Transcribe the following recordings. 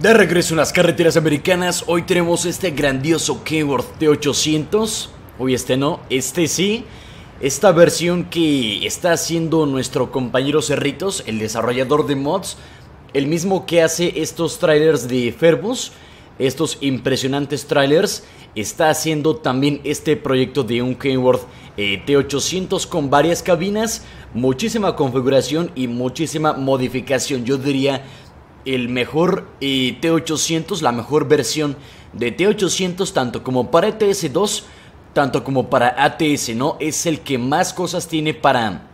De regreso en las carreteras americanas, hoy tenemos este grandioso Kenworth T800. Hoy este no, este sí. Esta versión que está haciendo nuestro compañero Cerritos, el desarrollador de mods, el mismo que hace estos trailers de Ferbus, estos impresionantes trailers, está haciendo también este proyecto de un Kenworth eh, T800 con varias cabinas, muchísima configuración y muchísima modificación. Yo diría el mejor eh, T800, la mejor versión de T800, tanto como para ETS2, tanto como para ATS, ¿no? Es el que más cosas tiene para,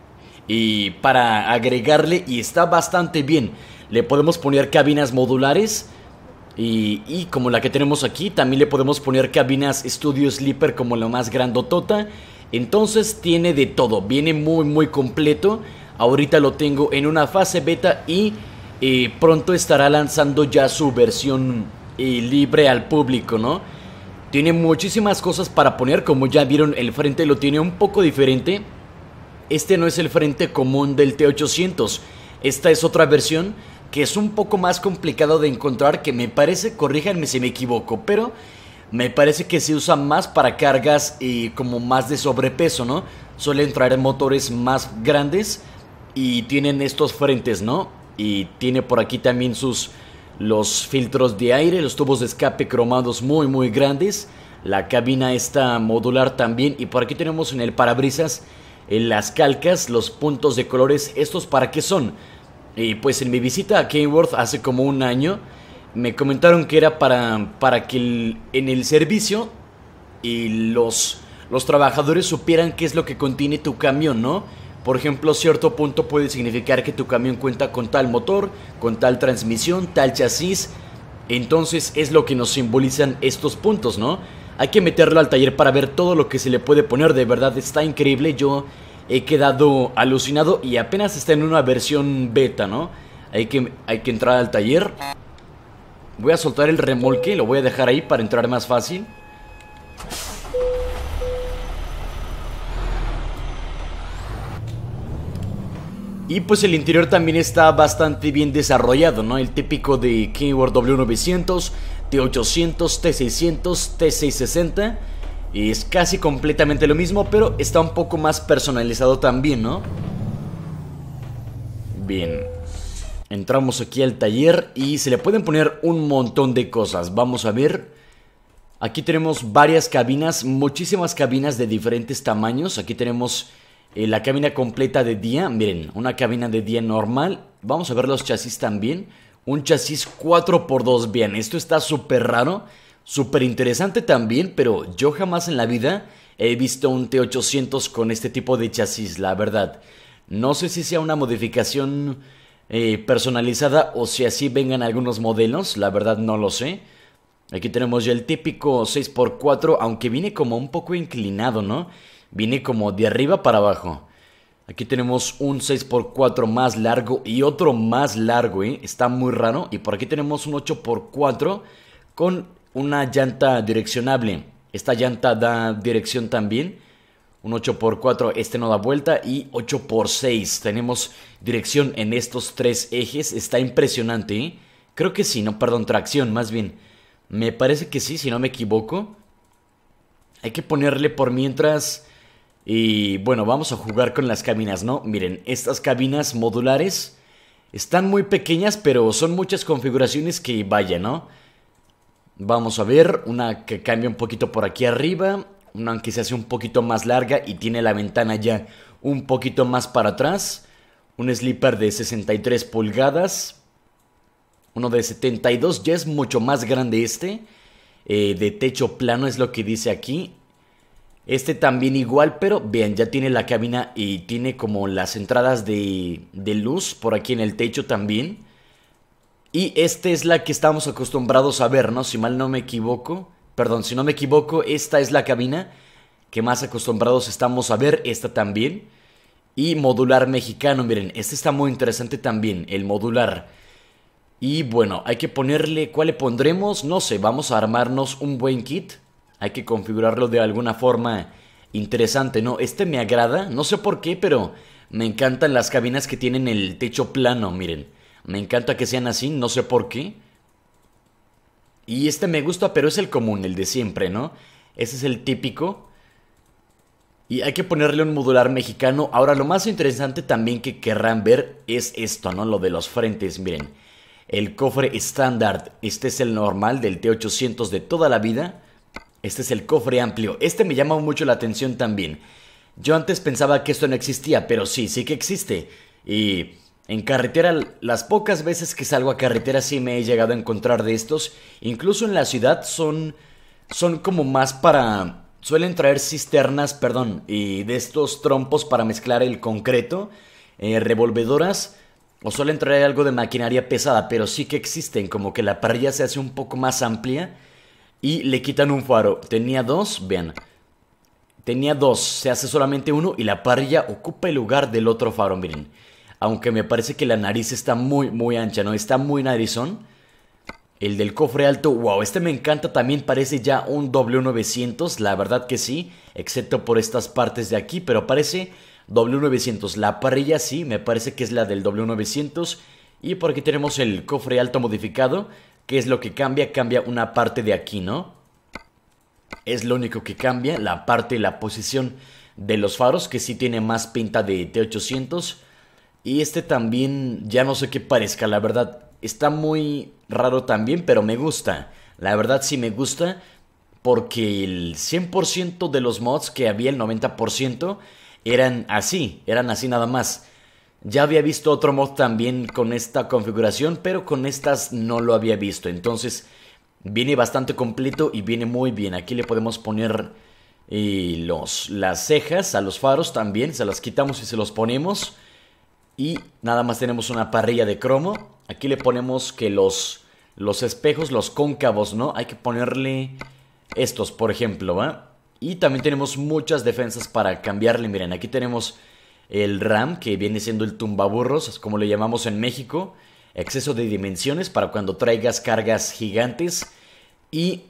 y para agregarle y está bastante bien. Le podemos poner cabinas modulares. Y, y, como la que tenemos aquí, también le podemos poner cabinas Studio Sleeper como la más grandotota. Entonces tiene de todo, viene muy muy completo. Ahorita lo tengo en una fase beta y pronto estará lanzando ya su versión eh, libre al público, ¿no? Tiene muchísimas cosas para poner, como ya vieron, el frente lo tiene un poco diferente. Este no es el frente común del T800, esta es otra versión que es un poco más complicado de encontrar, que me parece, corríjanme si me equivoco, pero me parece que se usa más para cargas y como más de sobrepeso, ¿no? Suelen traer motores más grandes y tienen estos frentes, ¿no? y tiene por aquí también sus los filtros de aire, los tubos de escape cromados muy muy grandes, la cabina está modular también y por aquí tenemos en el parabrisas en las calcas, los puntos de colores, estos para qué son? Y pues en mi visita a Kenworth hace como un año me comentaron que era para, para que en el servicio y los, los trabajadores supieran qué es lo que contiene tu camión, ¿no? Por ejemplo, cierto punto puede significar que tu camión cuenta con tal motor, con tal transmisión, tal chasis. Entonces es lo que nos simbolizan estos puntos, ¿no? Hay que meterlo al taller para ver todo lo que se le puede poner. De verdad está increíble. Yo he quedado alucinado y apenas está en una versión beta, ¿no? Hay que, hay que entrar al taller. Voy a soltar el remolque, lo voy a dejar ahí para entrar más fácil. Y pues el interior también está bastante bien desarrollado, ¿no? El típico de Keyword W900, T800, T600, T660. Y Es casi completamente lo mismo, pero está un poco más personalizado también, ¿no? Bien. Entramos aquí al taller y se le pueden poner un montón de cosas. Vamos a ver. Aquí tenemos varias cabinas, muchísimas cabinas de diferentes tamaños. Aquí tenemos eh, la cabina completa de día, miren, una cabina de día normal. Vamos a ver los chasis también. Un chasis 4x2, bien, esto está súper raro, súper interesante también, pero yo jamás en la vida he visto un T800 con este tipo de chasis, la verdad. No sé si sea una modificación eh, personalizada o si así vengan algunos modelos, la verdad no lo sé. Aquí tenemos ya el típico 6x4, aunque viene como un poco inclinado, ¿no? Vine como de arriba para abajo. Aquí tenemos un 6x4 más largo y otro más largo, ¿eh? Está muy raro. Y por aquí tenemos un 8x4 con una llanta direccionable. Esta llanta da dirección también. Un 8x4, este no da vuelta. Y 8x6. Tenemos dirección en estos tres ejes. Está impresionante, ¿eh? Creo que sí, no, perdón, tracción más bien. Me parece que sí, si no me equivoco. Hay que ponerle por mientras y bueno, vamos a jugar con las cabinas, ¿no? Miren, estas cabinas modulares están muy pequeñas, pero son muchas configuraciones que vaya, ¿no? Vamos a ver, una que cambia un poquito por aquí arriba, una que se hace un poquito más larga y tiene la ventana ya un poquito más para atrás, un slipper de 63 pulgadas, uno de 72, ya es mucho más grande este, eh, de techo plano es lo que dice aquí, este también igual, pero bien ya tiene la cabina y tiene como las entradas de, de, luz por aquí en el techo también. Y esta es la que estamos acostumbrados a ver, ¿no? Si mal no me equivoco, perdón, si no me equivoco, esta es la cabina que más acostumbrados estamos a ver, esta también. Y modular mexicano, miren, este está muy interesante también, el modular. Y bueno, hay que ponerle, ¿cuál le pondremos? No sé, vamos a armarnos un buen kit hay que configurarlo de alguna forma interesante, ¿no? Este me agrada, no sé por qué, pero me encantan las cabinas que tienen el techo plano, miren. Me encanta que sean así, no sé por qué. Y este me gusta, pero es el común, el de siempre, ¿no? Ese es el típico. Y hay que ponerle un modular mexicano. Ahora, lo más interesante también que querrán ver es esto, ¿no? Lo de los frentes, miren. El cofre estándar, este es el normal del T800 de toda la vida. Este es el cofre amplio. Este me llama mucho la atención también. Yo antes pensaba que esto no existía, pero sí, sí que existe. Y en carretera, las pocas veces que salgo a carretera sí me he llegado a encontrar de estos. Incluso en la ciudad son, son como más para... Suelen traer cisternas, perdón, y de estos trompos para mezclar el concreto, eh, revolvedoras, o suelen traer algo de maquinaria pesada, pero sí que existen, como que la parrilla se hace un poco más amplia y le quitan un faro. Tenía dos, vean. Tenía dos, se hace solamente uno y la parrilla ocupa el lugar del otro faro, miren. Aunque me parece que la nariz está muy, muy ancha, ¿no? Está muy narizón. El del cofre alto, wow, este me encanta, también parece ya un W900, la verdad que sí, excepto por estas partes de aquí, pero parece W900. La parrilla sí, me parece que es la del W900. Y por aquí tenemos el cofre alto modificado. ¿Qué es lo que cambia? Cambia una parte de aquí, ¿no? Es lo único que cambia, la parte, la posición de los faros, que sí tiene más pinta de T800. Y este también, ya no sé qué parezca, la verdad. Está muy raro también, pero me gusta. La verdad sí me gusta, porque el 100% de los mods que había, el 90%, eran así, eran así nada más. Ya había visto otro mod también con esta configuración, pero con estas no lo había visto. Entonces viene bastante completo y viene muy bien. Aquí le podemos poner eh, los, las cejas a los faros también. Se las quitamos y se los ponemos. Y nada más tenemos una parrilla de cromo. Aquí le ponemos que los, los espejos, los cóncavos, ¿no? Hay que ponerle estos, por ejemplo, ¿va? Y también tenemos muchas defensas para cambiarle. Miren, aquí tenemos el RAM, que viene siendo el tumbaburros, como lo llamamos en México, exceso de dimensiones para cuando traigas cargas gigantes y,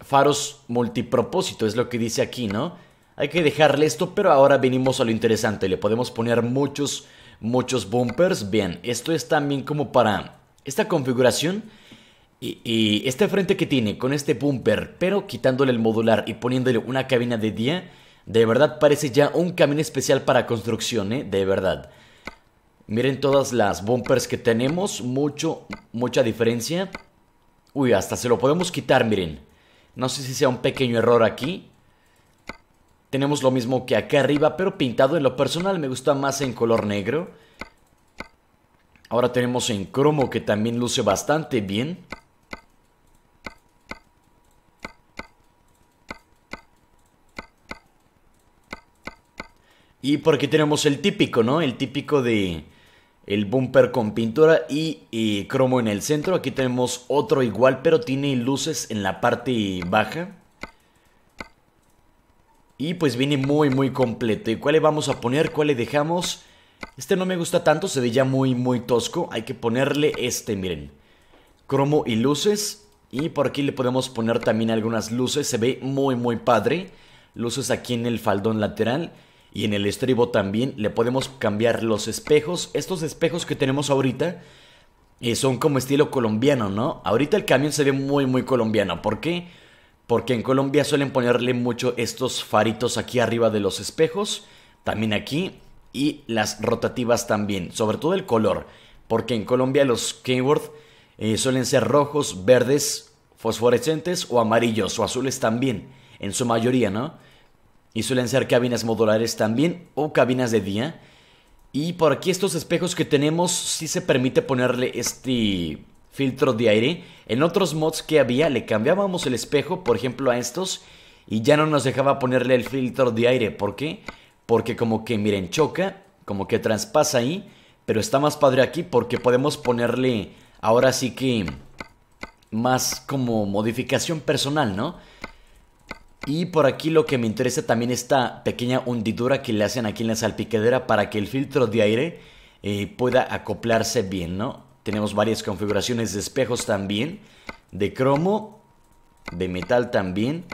faros multipropósito, es lo que dice aquí, ¿no? Hay que dejarle esto, pero ahora venimos a lo interesante, le podemos poner muchos, muchos bumpers, bien, esto es también como para esta configuración y este frente que tiene con este bumper, pero quitándole el modular y poniéndole una cabina de día, de verdad parece ya un camino especial para construcción, ¿eh? De verdad. Miren todas las bumpers que tenemos. Mucho, mucha diferencia. Uy, hasta se lo podemos quitar, miren. No sé si sea un pequeño error aquí. Tenemos lo mismo que acá arriba, pero pintado en lo personal. Me gusta más en color negro. Ahora tenemos en cromo, que también luce bastante bien. Y porque tenemos el típico, ¿no? El típico de el bumper con pintura y, y, cromo en el centro. Aquí tenemos otro igual, pero tiene luces en la parte baja. Y pues viene muy, muy completo. ¿Y cuál le vamos a poner? ¿Cuál le dejamos? Este no me gusta tanto, se ve ya muy, muy tosco. Hay que ponerle este, miren. Cromo y luces. Y por aquí le podemos poner también algunas luces. Se ve muy, muy padre. Luces aquí en el faldón lateral y en el estribo también le podemos cambiar los espejos. Estos espejos que tenemos ahorita eh, son como estilo colombiano, ¿no? Ahorita el camión se ve muy, muy colombiano. ¿Por qué? Porque en Colombia suelen ponerle mucho estos faritos aquí arriba de los espejos, también aquí, y las rotativas también, sobre todo el color, porque en Colombia los keywords eh, suelen ser rojos, verdes, fosforescentes o amarillos o azules también, en su mayoría, ¿no? y suelen ser cabinas modulares también o cabinas de día. Y por aquí estos espejos que tenemos sí se permite ponerle este filtro de aire. En otros mods que había le cambiábamos el espejo, por ejemplo a estos, y ya no nos dejaba ponerle el filtro de aire. ¿Por qué? Porque como que miren, choca, como que traspasa ahí, pero está más padre aquí porque podemos ponerle ahora sí que más como modificación personal, ¿no? Y por aquí lo que me interesa también esta pequeña hundidura que le hacen aquí en la salpicadera para que el filtro de aire eh, pueda acoplarse bien, ¿no? Tenemos varias configuraciones de espejos también, de cromo, de metal también.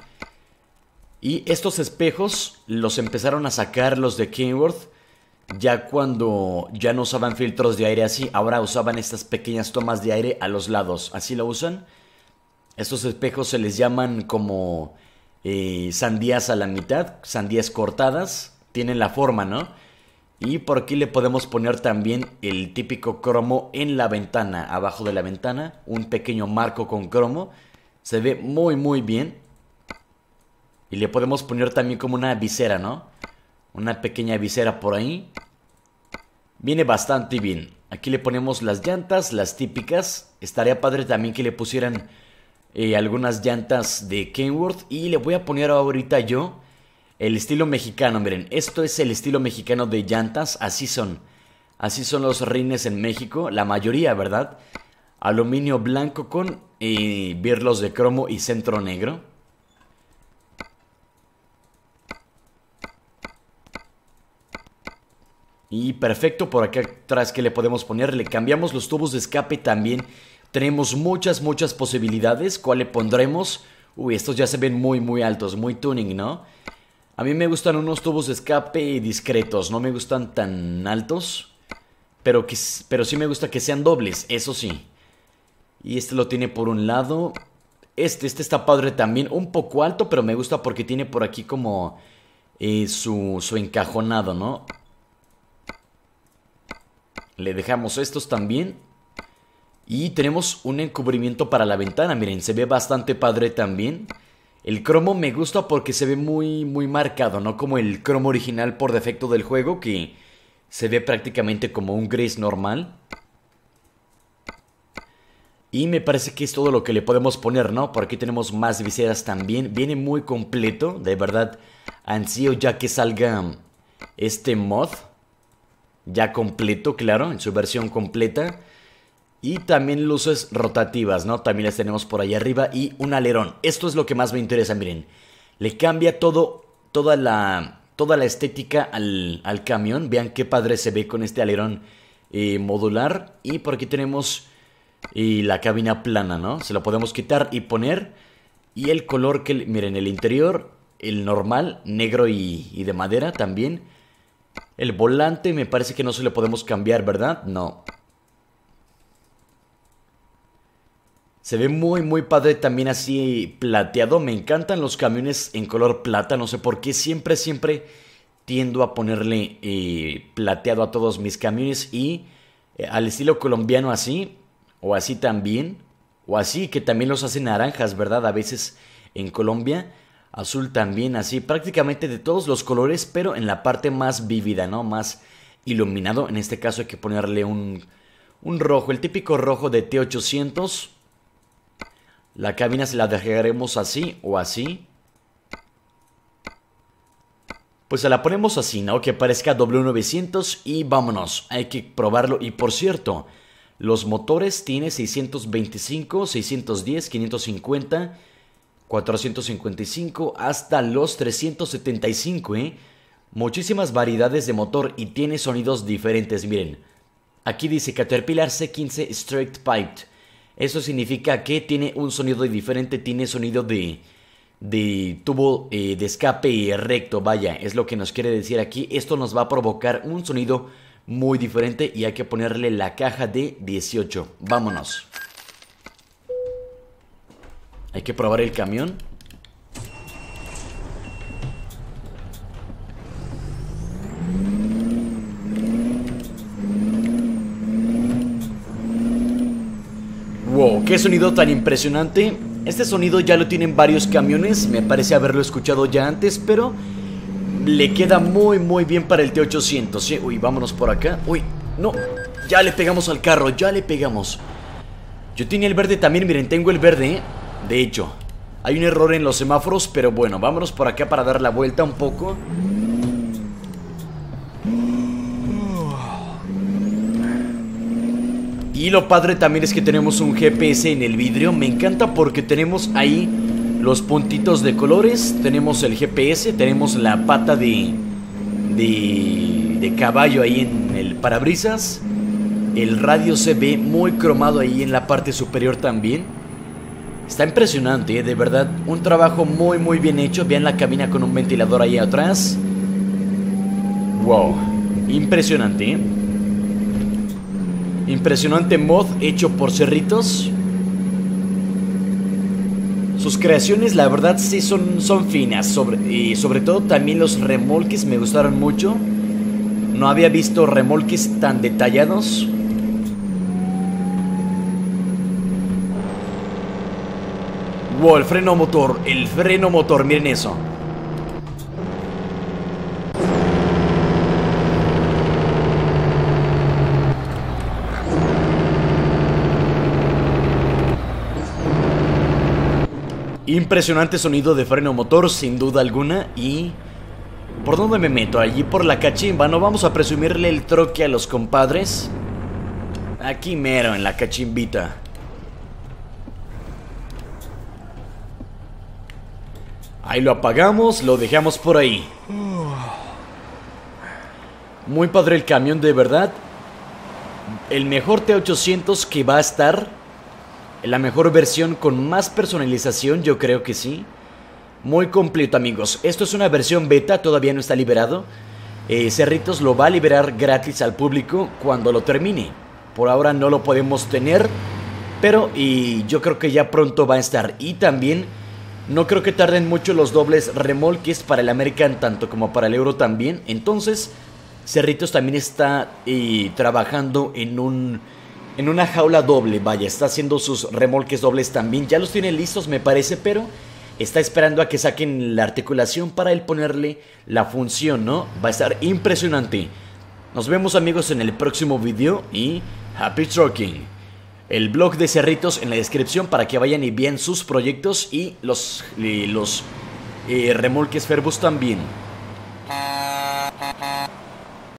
Y estos espejos los empezaron a sacar los de Kenworth ya cuando ya no usaban filtros de aire así, ahora usaban estas pequeñas tomas de aire a los lados, así lo usan. Estos espejos se les llaman como eh, sandías a la mitad, sandías cortadas, tienen la forma, ¿no? Y por aquí le podemos poner también el típico cromo en la ventana, abajo de la ventana, un pequeño marco con cromo. Se ve muy muy bien. Y le podemos poner también como una visera, ¿no? Una pequeña visera por ahí. Viene bastante bien. Aquí le ponemos las llantas, las típicas. Estaría padre también que le pusieran y eh, algunas llantas de Kenworth y le voy a poner ahorita yo el estilo mexicano. Miren, esto es el estilo mexicano de llantas, así son. Así son los rines en México, la mayoría, ¿verdad? Aluminio blanco con eh, birlos de cromo y centro negro. Y perfecto, por acá atrás que le podemos poner, le cambiamos los tubos de escape también tenemos muchas, muchas posibilidades. ¿Cuál le pondremos? Uy, estos ya se ven muy, muy altos, muy tuning, ¿no? A mí me gustan unos tubos de escape discretos, no me gustan tan altos. Pero, pero sí me gusta que sean dobles, eso sí. Y este lo tiene por un lado. Este, este está padre también, un poco alto, pero me gusta porque tiene por aquí como eh, su, su encajonado, ¿no? Le dejamos estos también. Y tenemos un encubrimiento para la ventana, miren, se ve bastante padre también. El cromo me gusta porque se ve muy, muy marcado, no como el cromo original por defecto del juego, que se ve prácticamente como un gris normal. Y me parece que es todo lo que le podemos poner, ¿no? Por aquí tenemos más viseras también. Viene muy completo, de verdad. Ansío ya que salga este mod. Ya completo, claro, en su versión completa. Y también luces rotativas, ¿no? También las tenemos por ahí arriba y un alerón. Esto es lo que más me interesa, miren. Le cambia todo, toda la, toda la estética al, al camión. Vean qué padre se ve con este alerón eh, modular. Y por aquí tenemos la cabina plana, ¿no? Se la podemos quitar y poner. Y el color que, miren, el interior, el normal, negro y, y de madera también. El volante me parece que no se le podemos cambiar, ¿verdad? No. Se ve muy, muy padre también así plateado. Me encantan los camiones en color plata. No sé por qué siempre, siempre tiendo a ponerle eh, plateado a todos mis camiones. Y eh, al estilo colombiano así, o así también. O así, que también los hacen naranjas, ¿verdad? A veces en Colombia. Azul también así. Prácticamente de todos los colores, pero en la parte más vívida, ¿no? Más iluminado. En este caso hay que ponerle un, un rojo. El típico rojo de T800 la cabina se la dejaremos así o así. Pues se la ponemos así, ¿no? Que parezca W900 y vámonos. Hay que probarlo. Y por cierto, los motores tiene 625, 610, 550, 455 hasta los 375, ¿eh? Muchísimas variedades de motor y tiene sonidos diferentes, miren. Aquí dice Caterpillar C15 Straight Piped. Eso significa que tiene un sonido diferente, tiene sonido de, tubo eh, de escape recto, vaya, es lo que nos quiere decir aquí. Esto nos va a provocar un sonido muy diferente y hay que ponerle la caja de 18. Vámonos. Hay que probar el camión. ¿Qué sonido tan impresionante? Este sonido ya lo tienen varios camiones, me parece haberlo escuchado ya antes, pero le queda muy muy bien para el T800. ¿sí? ¿eh? Uy, vámonos por acá. Uy, no, ya le pegamos al carro, ya le pegamos. Yo tenía el verde también, miren, tengo el verde, ¿eh? de hecho. Hay un error en los semáforos, pero bueno, vámonos por acá para dar la vuelta un poco. Y lo padre también es que tenemos un GPS en el vidrio. Me encanta porque tenemos ahí los puntitos de colores. Tenemos el GPS, tenemos la pata de, de, caballo ahí en el parabrisas. El radio se ve muy cromado ahí en la parte superior también. Está impresionante, ¿eh? de verdad. Un trabajo muy, muy bien hecho. Vean la cabina con un ventilador ahí atrás. Wow, impresionante. ¿eh? Impresionante mod hecho por cerritos. Sus creaciones, la verdad, sí son, son finas. y sobre todo también los remolques me gustaron mucho. No había visto remolques tan detallados. Wow, el freno motor, el freno motor, miren eso. Impresionante sonido de freno motor, sin duda alguna, y... ¿Por dónde me meto? Allí por la cachimba, ¿no vamos a presumirle el troque a los compadres? Aquí mero, en la cachimbita. Ahí lo apagamos, lo dejamos por ahí. Muy padre el camión, de verdad. El mejor T800 que va a estar la mejor versión con más personalización, yo creo que sí. Muy completo, amigos. Esto es una versión beta, todavía no está liberado. Eh, Cerritos lo va a liberar gratis al público cuando lo termine. Por ahora no lo podemos tener, pero y yo creo que ya pronto va a estar. Y también no creo que tarden mucho los dobles remolques para el American tanto como para el Euro también. Entonces, Cerritos también está eh, trabajando en un en una jaula doble. Vaya, está haciendo sus remolques dobles también. Ya los tiene listos, me parece, pero está esperando a que saquen la articulación para él ponerle la función, ¿no? Va a estar impresionante. Nos vemos amigos en el próximo video y happy trucking. El blog de Cerritos en la descripción para que vayan y vean sus proyectos y los, los eh, remolques Ferbus también.